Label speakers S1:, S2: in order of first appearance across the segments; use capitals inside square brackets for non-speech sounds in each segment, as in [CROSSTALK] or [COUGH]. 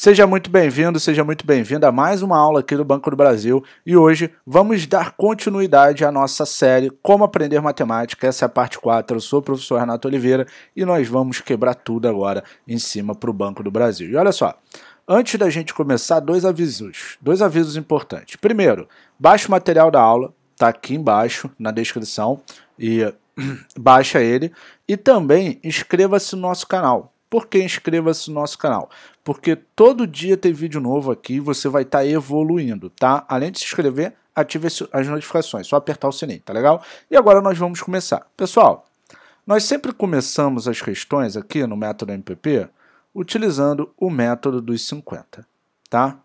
S1: Seja muito bem-vindo, seja muito bem-vinda a mais uma aula aqui do Banco do Brasil e hoje vamos dar continuidade à nossa série Como Aprender Matemática. Essa é a parte 4. Eu sou o professor Renato Oliveira e nós vamos quebrar tudo agora em cima para o Banco do Brasil. E olha só, antes da gente começar, dois avisos, dois avisos importantes. Primeiro, baixe o material da aula, tá aqui embaixo na descrição e [CLEARS THROAT] baixa ele e também inscreva-se no nosso canal por que inscreva-se no nosso canal? Porque todo dia tem vídeo novo aqui, e você vai estar tá evoluindo, tá? Além de se inscrever, ative as notificações, só apertar o sininho, tá legal? E agora nós vamos começar. Pessoal, nós sempre começamos as questões aqui no método MPP utilizando o método dos 50, tá?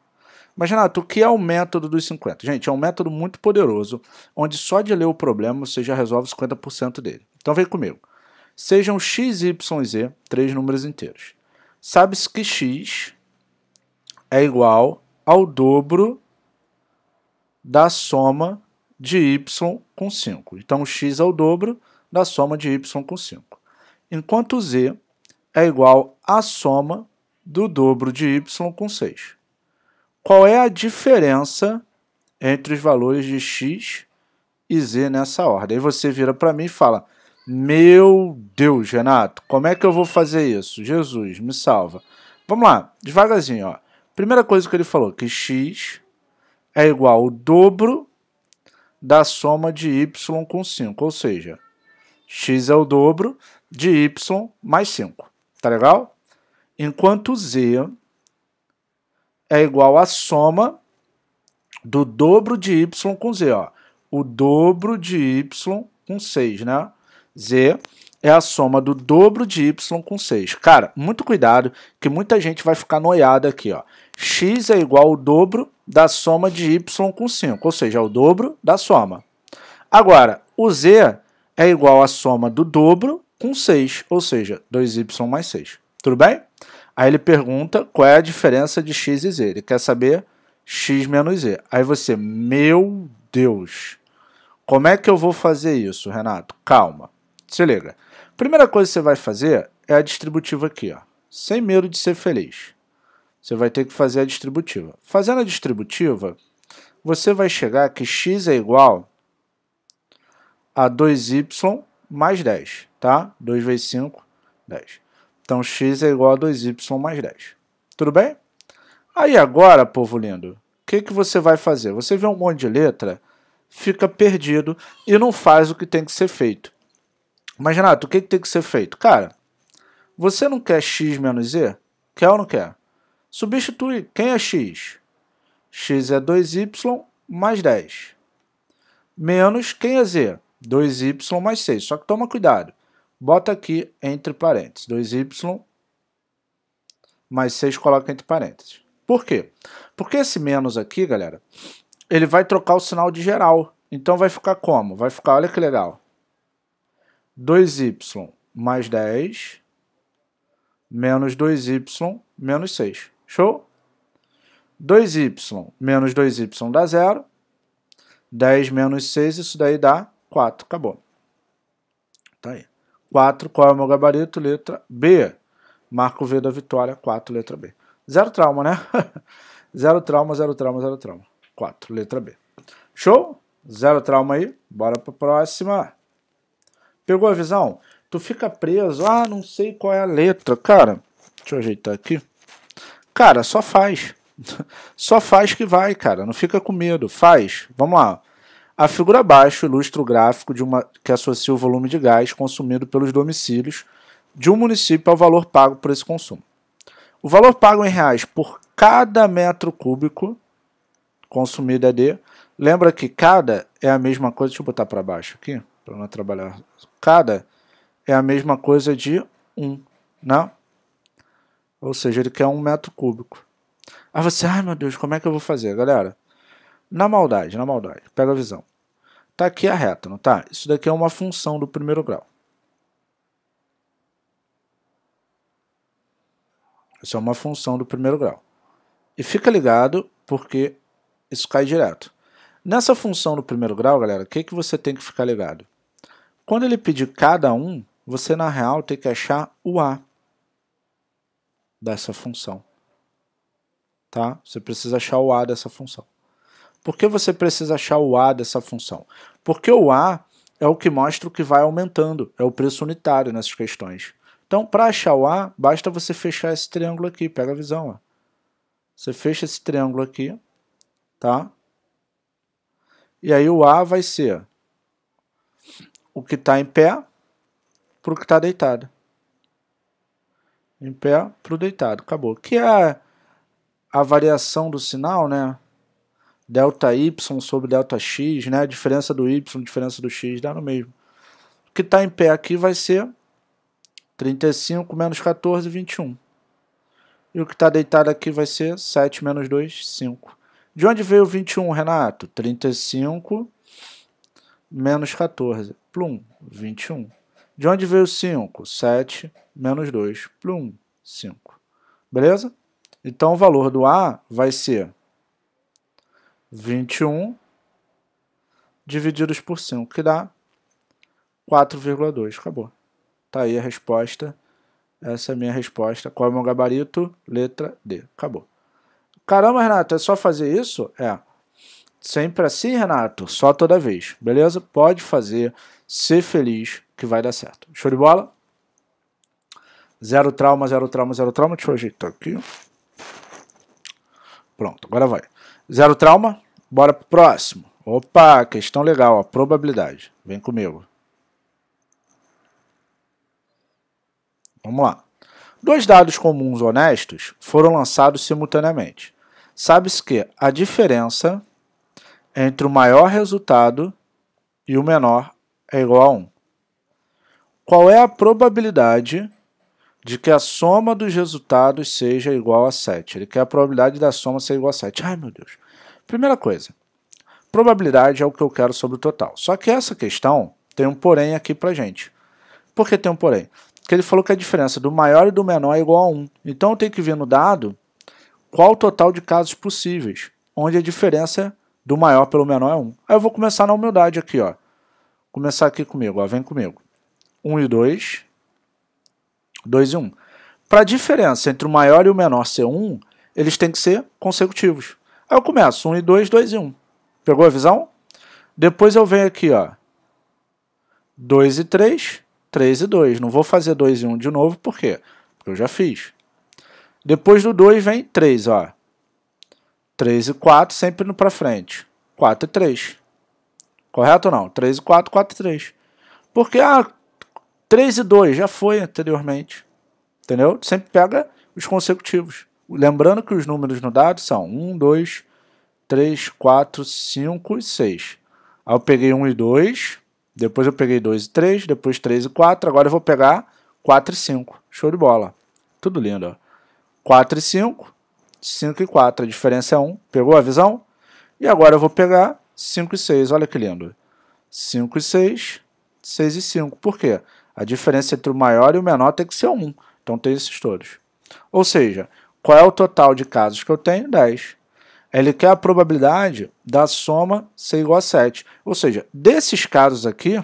S1: Mas, Renato, o que é o método dos 50? Gente, é um método muito poderoso, onde só de ler o problema você já resolve 50% dele. Então vem comigo sejam x, y, z, três números inteiros. Sabe-se que x é igual ao dobro da soma de y com 5. Então, x é o dobro da soma de y com 5. Enquanto z é igual à soma do dobro de y com 6. Qual é a diferença entre os valores de x e z nessa ordem? Aí você vira para mim e fala, meu Deus, Renato, como é que eu vou fazer isso? Jesus, me salva. Vamos lá, devagarzinho, ó. Primeira coisa que ele falou, que x é igual ao dobro da soma de y com 5, ou seja, x é o dobro de y mais 5, tá legal? Enquanto z é igual à soma do dobro de y com z, ó. O dobro de y com 6, né? Z é a soma do dobro de y com 6. Cara, muito cuidado, que muita gente vai ficar noiada aqui. Ó. x é igual ao dobro da soma de y com 5, ou seja, é o dobro da soma. Agora, o z é igual à soma do dobro com 6, ou seja, 2y mais 6. Tudo bem? Aí ele pergunta qual é a diferença de x e z. Ele quer saber x menos z. Aí você, meu Deus, como é que eu vou fazer isso, Renato? Calma. Se liga. Primeira coisa que você vai fazer é a distributiva aqui, ó. Sem medo de ser feliz. Você vai ter que fazer a distributiva. Fazendo a distributiva, você vai chegar que x é igual a 2y mais 10, tá? 2 vezes 5, 10. Então, x é igual a 2y mais 10. Tudo bem? Aí agora, povo lindo, o que, que você vai fazer? Você vê um monte de letra, fica perdido e não faz o que tem que ser feito. Mas, Renato, o que, que tem que ser feito? Cara, você não quer x menos z? Quer ou não quer? Substitui. Quem é x? x é 2y mais 10. Menos quem é z? 2y mais 6. Só que toma cuidado. Bota aqui entre parênteses. 2y mais 6 coloca entre parênteses. Por quê? Porque esse menos aqui, galera, ele vai trocar o sinal de geral. Então vai ficar como? Vai ficar, olha que legal. 2y mais 10 menos 2y menos 6. Show? 2y menos 2y dá zero. 10 menos 6, isso daí dá 4. Acabou. Tá aí. 4, qual é o meu gabarito? Letra B. Marco V da vitória, 4, letra B. Zero trauma, né? [LAUGHS] zero trauma, zero trauma, zero trauma. 4, letra B. Show? Zero trauma aí. Bora para a próxima. Pegou a visão? Tu fica preso. Ah, não sei qual é a letra. Cara, deixa eu ajeitar aqui. Cara, só faz. [LAUGHS] Só faz que vai, cara. Não fica com medo. Faz. Vamos lá. A figura abaixo ilustra o gráfico de uma que associa o volume de gás consumido pelos domicílios de um município ao valor pago por esse consumo. O valor pago em reais por cada metro cúbico consumido é de. Lembra que cada é a mesma coisa. Deixa eu botar para baixo aqui, para não trabalhar cada é a mesma coisa de 1, né? Ou seja, ele quer um metro cúbico. Aí você, ai meu Deus, como é que eu vou fazer, galera? Na maldade, na maldade, pega a visão. Tá aqui a reta, não tá? Isso daqui é uma função do primeiro grau. Isso é uma função do primeiro grau. E fica ligado, porque isso cai direto. Nessa função do primeiro grau, galera, o que, que você tem que ficar ligado? Quando ele pedir cada um, você na real tem que achar o A dessa função. Tá? Você precisa achar o A dessa função. Por que você precisa achar o A dessa função? Porque o A é o que mostra o que vai aumentando, é o preço unitário nessas questões. Então, para achar o A, basta você fechar esse triângulo aqui, pega a visão. Ó. Você fecha esse triângulo aqui, tá? E aí o A vai ser o que está em pé para o que está deitado. Em pé para o deitado, acabou. Que é a variação do sinal, né? Delta Y sobre delta X, né? A diferença do Y, diferença do X, dá no mesmo. O que está em pé aqui vai ser 35 menos 14, 21. E o que está deitado aqui vai ser 7 menos 2, 5. De onde veio o 21, Renato? 35 menos 14 plum, 21. De onde veio 5? 7 menos 2, plum, 5. Beleza? Então o valor do A vai ser 21 divididos por 5, que dá 4,2. Acabou. Tá aí a resposta. Essa é a minha resposta. Qual é o meu gabarito? Letra D. Acabou. Caramba, Renato, é só fazer isso? É. Sempre assim, Renato? Só toda vez. Beleza? Pode fazer ser feliz que vai dar certo. Show de bola? Zero trauma, zero trauma, zero trauma. Deixa eu ajeitar aqui. Pronto, agora vai. Zero trauma, bora pro próximo. Opa, questão legal, a probabilidade. Vem comigo. Vamos lá. Dois dados comuns honestos foram lançados simultaneamente. Sabe-se que a diferença entre o maior resultado e o menor é igual a 1. Qual é a probabilidade de que a soma dos resultados seja igual a 7? Ele quer a probabilidade da soma ser igual a 7. Ai, meu Deus. Primeira coisa, probabilidade é o que eu quero sobre o total. Só que essa questão tem um porém aqui pra gente. Por que tem um porém? Porque ele falou que a diferença do maior e do menor é igual a 1. Então eu tenho que ver no dado qual o total de casos possíveis, onde a diferença do maior pelo menor é 1. Aí eu vou começar na humildade aqui, ó começar aqui comigo, ó, vem comigo. 1 e 2, 2 e 1. Para a diferença entre o maior e o menor ser 1, eles têm que ser consecutivos. Aí eu começo 1 e 2, 2 e 1. Pegou a visão? Depois eu venho aqui, ó. 2 e 3, 3 e 2. Não vou fazer 2 e 1 de novo, por quê? Porque eu já fiz. Depois do 2 vem 3, ó. 3 e 4, sempre indo para frente. 4 e 3. Correto ou não? 3 e 4, 4 e 3. Porque ah, 3 e 2 já foi anteriormente. Entendeu? Sempre pega os consecutivos. Lembrando que os números no dado são 1, 2, 3, 4, 5 e 6. Aí eu peguei 1 e 2, depois eu peguei 2 e 3, depois 3 e 4, agora eu vou pegar 4 e 5. Show de bola. Tudo lindo. Ó. 4 e 5, 5 e 4. A diferença é 1. Pegou a visão? E agora eu vou pegar 5 e 6. Olha que lindo. 5 e 6, 6 e 5. Por quê? A diferença entre o maior e o menor tem que ser 1. Então tem esses todos. Ou seja, qual é o total de casos que eu tenho? 10. Ele quer a probabilidade da soma ser igual a 7. Ou seja, desses casos aqui,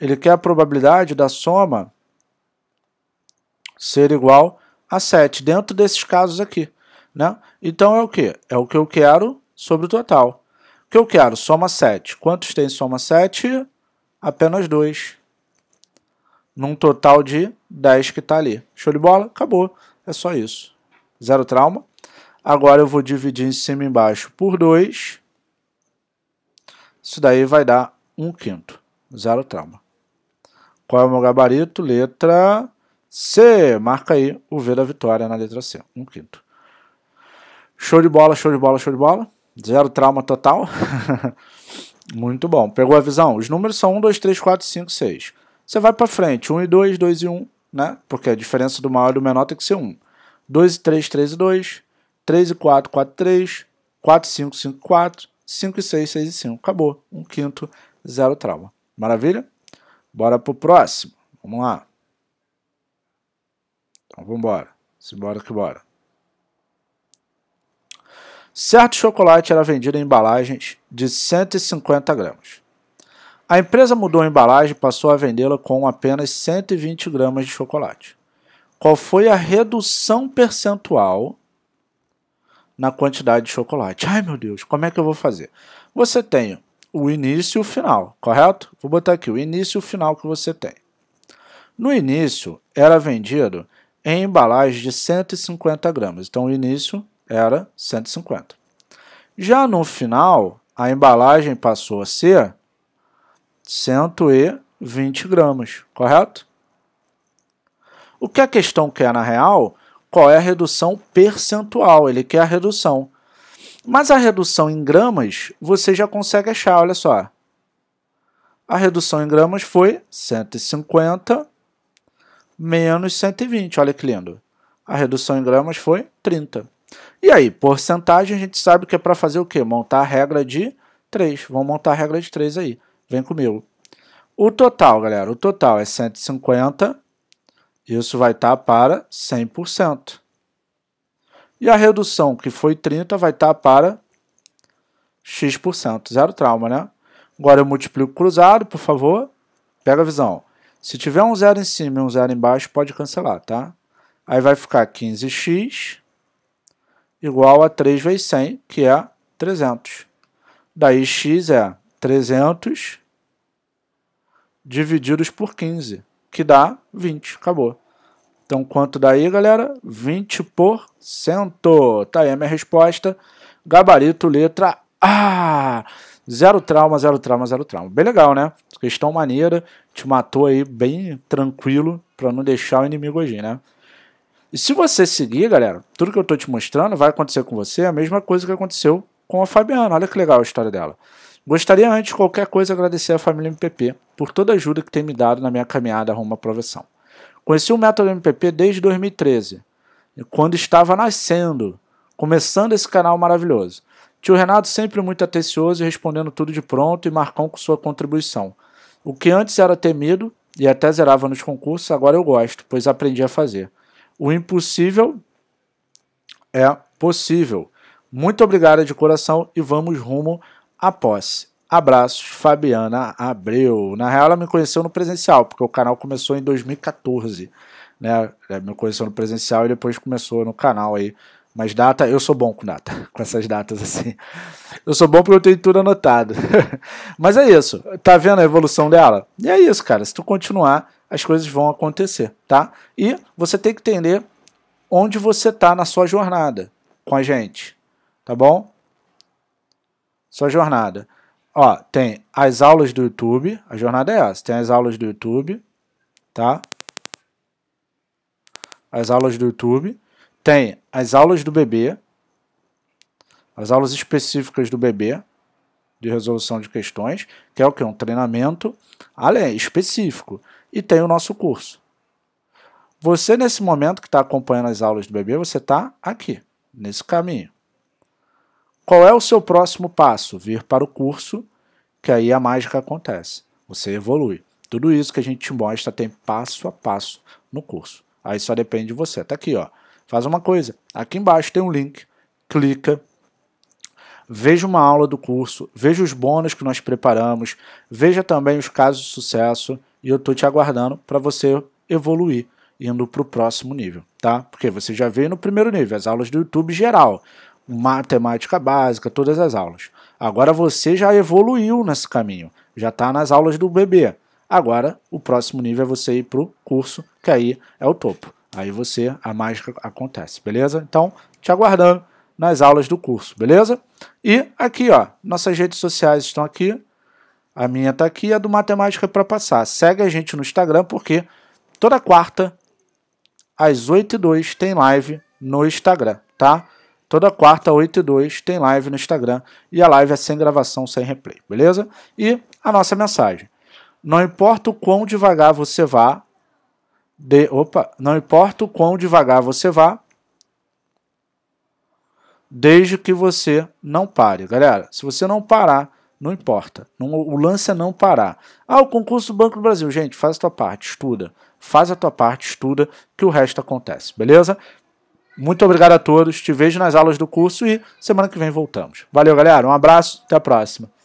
S1: ele quer a probabilidade da soma ser igual a 7, dentro desses casos aqui. Né? Então é o que? É o que eu quero sobre o total. O que eu quero? Soma 7. Quantos tem soma 7? Apenas 2. Num total de 10 que está ali. Show de bola? Acabou. É só isso. Zero trauma. Agora eu vou dividir em cima e embaixo por 2. Isso daí vai dar 1 um quinto. Zero trauma. Qual é o meu gabarito? Letra C. Marca aí o V da vitória na letra C. Um quinto. Show de bola, show de bola, show de bola. Zero trauma total. [LAUGHS] Muito bom. Pegou a visão? Os números são 1, 2, 3, 4, 5, 6. Você vai para frente, 1 e 2, 2 e 1, né? Porque a diferença do maior e do menor tem que ser 1. 2 e 3, 3 e 2. 3 e 4, 4 e 3. 4 e 5, 5 e 4. 5 e 6, 6 e 5. Acabou. 1 quinto, zero trauma. Maravilha? Bora pro próximo. Vamos lá. Então, vamos embora. Simbora que bora certo chocolate era vendido em embalagens de 150 gramas. A empresa mudou a embalagem e passou a vendê-la com apenas 120 gramas de chocolate. Qual foi a redução percentual na quantidade de chocolate? Ai meu Deus, como é que eu vou fazer? Você tem o início e o final, correto? Vou botar aqui o início e o final que você tem. No início, era vendido em embalagens de 150 gramas. Então, o início era 150. Já no final, a embalagem passou a ser 120 gramas, correto? O que a questão quer na real? Qual é a redução percentual? Ele quer a redução. Mas a redução em gramas você já consegue achar, olha só. A redução em gramas foi 150 menos 120, olha que lindo. A redução em gramas foi 30. E aí, porcentagem a gente sabe que é para fazer o quê? Montar a regra de 3. Vamos montar a regra de 3 aí. Vem comigo. O total, galera, o total é 150. Isso vai estar tá para 100%. E a redução, que foi 30, vai estar tá para x%. Zero trauma, né? Agora eu multiplico cruzado, por favor. Pega a visão. Se tiver um zero em cima e um zero embaixo, pode cancelar, tá? Aí vai ficar 15x igual a 3 vezes 100, que é 300. Daí x é 300 divididos por 15, que dá 20. Acabou. Então, quanto daí, galera? 20%. Tá aí a minha resposta. Gabarito, letra A. Zero trauma, zero trauma, zero trauma. Bem legal, né? Questão maneira. Te matou aí bem tranquilo para não deixar o inimigo agir, né? E se você seguir, galera, tudo que eu estou te mostrando vai acontecer com você a mesma coisa que aconteceu com a Fabiana. Olha que legal a história dela. Gostaria, antes de qualquer coisa, agradecer à família MPP por toda a ajuda que tem me dado na minha caminhada rumo à profissão. Conheci o método MPP desde 2013, quando estava nascendo, começando esse canal maravilhoso. Tio Renato sempre muito atencioso e respondendo tudo de pronto e Marcão com sua contribuição. O que antes era temido e até zerava nos concursos, agora eu gosto, pois aprendi a fazer. O impossível é possível. Muito obrigado de coração e vamos rumo à posse. Abraços, Fabiana Abreu. Na real, ela me conheceu no presencial, porque o canal começou em 2014. Né? Ela me conheceu no presencial e depois começou no canal aí. Mas data, eu sou bom com data, [LAUGHS] com essas datas assim. Eu sou bom porque eu tenho tudo anotado. [LAUGHS] Mas é isso. Tá vendo a evolução dela? E é isso, cara. Se tu continuar as coisas vão acontecer, tá? E você tem que entender onde você está na sua jornada com a gente, tá bom? Sua jornada. Ó, tem as aulas do YouTube, a jornada é essa, tem as aulas do YouTube, tá? As aulas do YouTube, tem as aulas do bebê, as aulas específicas do bebê, de resolução de questões, que é o que? Um treinamento, além, específico e tem o nosso curso. Você, nesse momento que está acompanhando as aulas do bebê, você está aqui, nesse caminho. Qual é o seu próximo passo? Vir para o curso, que aí a mágica acontece. Você evolui. Tudo isso que a gente te mostra tem passo a passo no curso. Aí só depende de você. Tá aqui, ó. Faz uma coisa. Aqui embaixo tem um link. Clica. Veja uma aula do curso. Veja os bônus que nós preparamos. Veja também os casos de sucesso e eu estou te aguardando para você evoluir, indo para o próximo nível, tá? Porque você já veio no primeiro nível, as aulas do YouTube geral, matemática básica, todas as aulas. Agora você já evoluiu nesse caminho, já está nas aulas do bebê. Agora o próximo nível é você ir para o curso, que aí é o topo. Aí você, a mágica acontece, beleza? Então, te aguardando nas aulas do curso, beleza? E aqui, ó, nossas redes sociais estão aqui, a minha tá aqui, a do Matemática é para Passar. Segue a gente no Instagram, porque toda quarta, às 8 e 2 tem live no Instagram, tá? Toda quarta, 8 e 2 tem live no Instagram. E a live é sem gravação, sem replay, beleza? E a nossa mensagem. Não importa o quão devagar você vá, de, opa, não importa o quão devagar você vá, desde que você não pare. Galera, se você não parar, não importa. Não, o lance é não parar. Ah, o concurso do Banco do Brasil. Gente, faz a tua parte, estuda. Faz a tua parte, estuda, que o resto acontece, beleza? Muito obrigado a todos. Te vejo nas aulas do curso e semana que vem voltamos. Valeu, galera. Um abraço. Até a próxima.